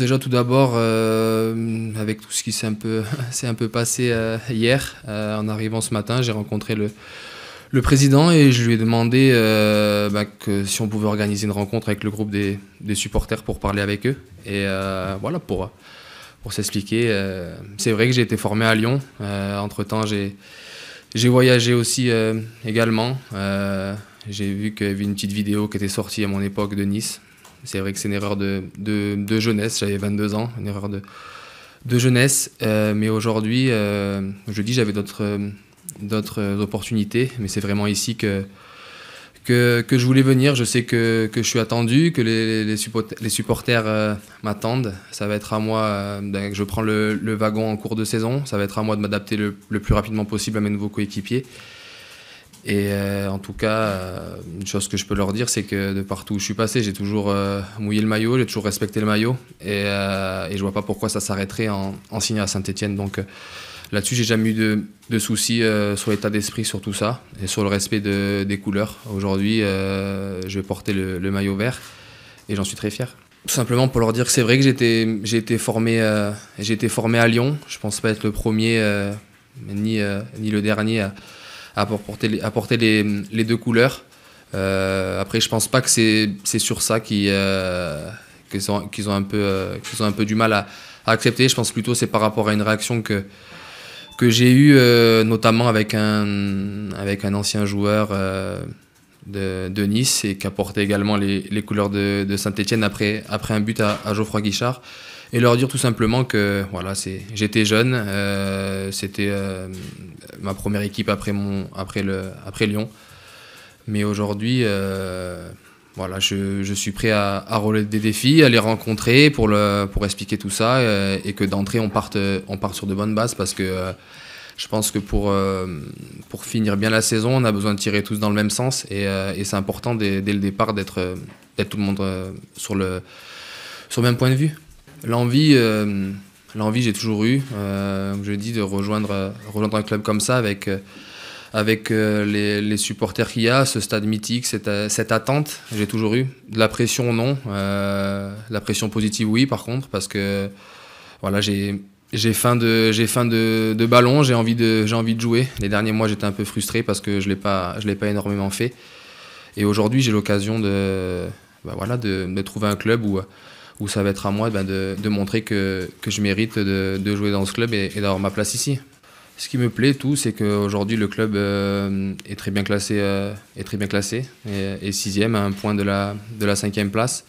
Déjà tout d'abord, euh, avec tout ce qui s'est un peu, un peu passé euh, hier, euh, en arrivant ce matin, j'ai rencontré le, le, président et je lui ai demandé bah, que si on pouvait organiser une rencontre avec le groupe des, supporters pour parler avec eux. Et voilà, pour, pour s'expliquer. C'est vrai que j'ai été formé à Lyon. Entre-temps, j'ai voyagé aussi également. j'ai vu qu'il y avait une petite vidéo qui était sortie à mon époque de Nice. C'est vrai que c'est une erreur de, jeunesse. J'avais 22 ans, une erreur de, jeunesse. Euh, mais aujourd'hui, euh, je dis, j'avais d'autres, opportunités. Mais c'est vraiment ici que, que, je voulais venir. Je sais que, que je suis attendu, que les, les, supporters euh, m'attendent. Ça va être à moi, ben, je prends le, wagon en cours de saison. Ça va être à moi de m'adapter le, le plus rapidement possible à mes nouveaux coéquipiers. Et euh, en tout cas, euh, une chose que je peux leur dire, c'est que de partout où je suis passé, j'ai toujours euh, mouillé le maillot, j'ai toujours respecté le maillot. Et, je et je vois pas pourquoi ça s'arrêterait en, en signant à Saint-Etienne. Donc là-dessus, j'ai jamais eu de, de soucis sur l'état d'esprit, sur tout ça, et sur le respect des couleurs. Aujourd'hui, je vais porter le, maillot vert et j'en suis très fier. Tout simplement pour leur dire que c'est vrai que j'ai été, formé, j'ai été formé à Lyon. Je ne pense pas être le premier ni, ni le dernier à apporter les, apporter les, les deux couleurs. Euh, après, je pense pas que c'est sur ça euh, qu'ils euh, ont, ont, un peu, euh, ont un peu du mal à, accepter. Je pense plutôt c'est par rapport à une réaction que, que j'ai eue, notamment avec un, avec un ancien joueur de, Nice et qui a porté également les, les couleurs de, de Saint-Etienne après, après un but à, Geoffroy Guichard. Et leur dire tout simplement que voilà, j'étais jeune, c'était ma première équipe après, mon, après, le, après Lyon. Mais aujourd'hui, euh, voilà, je, suis prêt à, relever des défis, à les rencontrer pour, le, pour expliquer tout ça euh, et, que d'entrée, on parte, on part sur de bonnes bases parce que euh, je pense que pour, pour finir bien la saison, on a besoin de tirer tous dans le même sens et, et c'est important dès, le départ d'être tout le monde sur, le, sur le même point de vue. L'envie L'envie, j'ai toujours eu, euh, je dis, de rejoindre, euh, rejoindre un club comme ça avec, euh, avec les, supporters qu'il y a, ce stade mythique, cette, cette attente, j'ai toujours eu. De la pression, non. la pression positive, oui, par contre, parce que voilà, j'ai. J'ai faim de j'ai faim de, ballon, j'ai envie de j'ai envie de jouer. Les derniers mois, j'étais un peu frustré parce que je l'ai pas je l'ai pas énormément fait. Et aujourd'hui, j'ai l'occasion de bah, voilà de, de trouver un club où où ça va être à moi ben, de, montrer que, je mérite de, jouer dans ce club et, d'avoir ma place ici. Ce qui me plaît tout, c'est qu'aujourd'hui le club euh, est très bien classé, euh, est très bien classé et, 6 sixième à un point de la, de la cinquième place.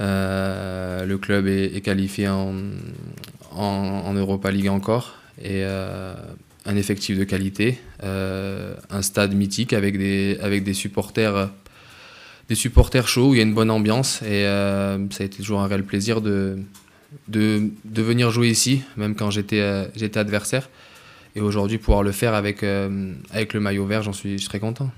Euh, le club est, qualifié en, en, Europa League encore et un effectif de qualité, un stade mythique avec des, avec des supporters des supporters chauds, où il y a une bonne ambiance. Et euh, ça a été toujours un réel plaisir de, de, venir jouer ici, même quand j'étais euh, j'étais adversaire. Et aujourd'hui, pouvoir le faire avec, euh, avec le maillot vert, j'en suis très content.